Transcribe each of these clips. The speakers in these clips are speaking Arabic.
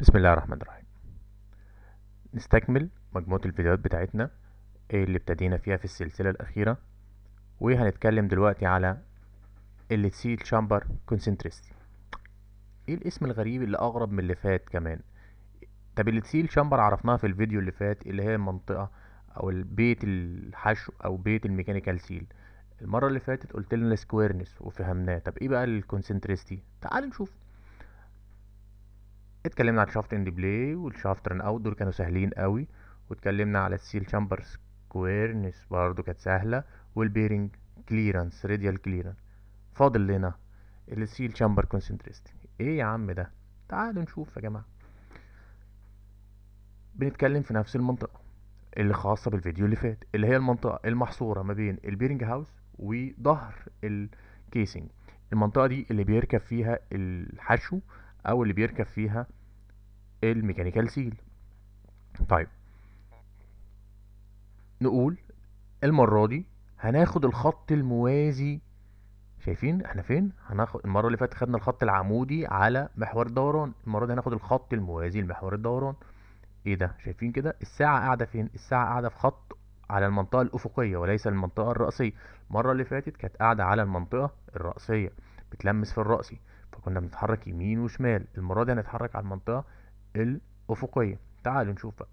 بسم الله الرحمن الرحيم نستكمل مجموعة الفيديوهات بتاعتنا اللي ابتدينا فيها في السلسلة الأخيرة وهنتكلم دلوقتي على اللي تسيل شامبر كونسنتريستي ايه الاسم الغريب اللي أغرب من اللي فات كمان طب اللي تسيل شامبر عرفناها في الفيديو اللي فات اللي هي المنطقة أو بيت الحشو أو بيت الميكانيكال سيل المرة اللي فاتت قلت لنا السكويرنس وفهمناه طب ايه بقى الكونسنتريستي تعال نشوف اتكلمنا على الشافت اند بلاي والشافت رن اوت دول كانوا سهلين قوي واتكلمنا على السيل شامبر سكويرنس برضو كانت سهله والبيرنج كليرنس راديال كليرنس فاضل لنا السيل شامبر كونسنتريستي ايه يا عم ده تعالوا نشوف يا جماعه بنتكلم في نفس المنطقه اللي خاصه بالفيديو اللي فات اللي هي المنطقه المحصوره ما بين البيرنج هاوس وظهر الكيسنج المنطقه دي اللي بيركب فيها الحشو او اللي بيركب فيها الميكانيكال سيل طيب نقول المرة دي هناخد الخط الموازي شايفين احنا فين هناخد المرة اللي فاتت خدنا الخط العمودي على محور الدوران المرة دي هناخد الخط الموازي لمحور الدوران ايه ده شايفين كده الساعة قاعدة فين الساعة قاعدة في خط على المنطقة الأفقية وليس المنطقة الرأسية المرة اللي فاتت كانت قاعدة على المنطقة الرأسية بتلمس في الرأسي فكنا بنتحرك يمين وشمال المرة دي هنتحرك على المنطقة الأفقية تعالوا نشوف بقى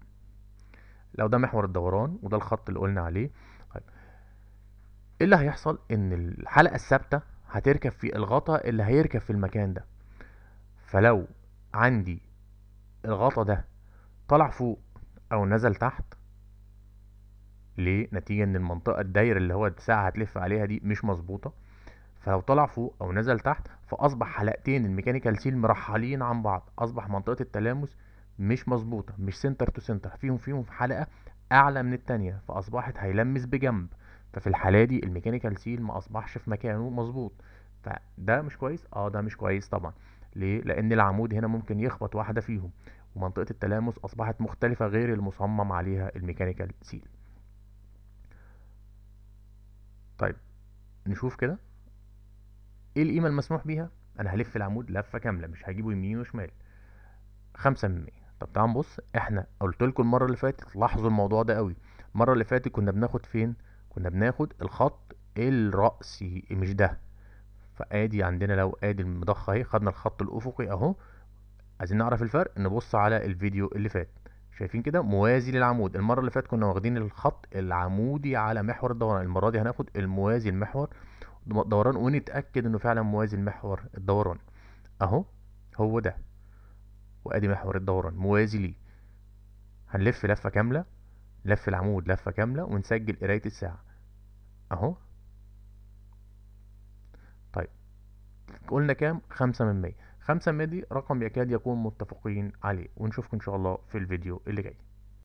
لو ده محور الدوران وده الخط اللي قلنا عليه طيب ايه اللي هيحصل ان الحلقة الثابتة هتركب في الغطاء اللي هيركب في المكان ده فلو عندي الغطاء ده طلع فوق او نزل تحت ليه نتيجة ان المنطقة الدايرة اللي هو الساعة هتلف عليها دي مش مظبوطة فلو طلع فوق او نزل تحت فاصبح حلقتين الميكانيكال سيل مرحلين عن بعض اصبح منطقه التلامس مش مظبوطه مش سنتر تو سنتر فيهم فيهم في حلقه اعلى من الثانيه فاصبحت هيلمس بجنب ففي الحاله دي الميكانيكال سيل ما اصبحش في مكانه مظبوط فده مش كويس اه ده مش كويس طبعا ليه لان العمود هنا ممكن يخبط واحده فيهم ومنطقه التلامس اصبحت مختلفه غير المصمم عليها الميكانيكال سيل طيب نشوف كده ايه القيمه المسموح بيها انا هلف العمود لفه كامله مش هجيبه يمين وشمال خمسة من مية طب تعالوا نبص احنا قلت لكم المره اللي فاتت لاحظوا الموضوع ده قوي المره اللي فاتت كنا بناخد فين كنا بناخد الخط الرأسي مش ده فادي عندنا لو ادي المضخه اهي خدنا الخط الافقي اهو عايزين نعرف الفرق نبص على الفيديو اللي فات شايفين كده موازي للعمود المره اللي فاتت كنا واخدين الخط العمودي على محور الدوران المره دي هناخد الموازي المحور دوران ونتأكد انه فعلا موازي لمحور الدوران اهو هو ده وادي محور الدوران موازي ليه هنلف لفة كاملة لف العمود لفة كاملة ونسجل قراية الساعة اهو طيب قلنا كام خمسة من مية خمسة من مية دي رقم يكاد يكون متفقين عليه ونشوفكم ان شاء الله في الفيديو اللي جاي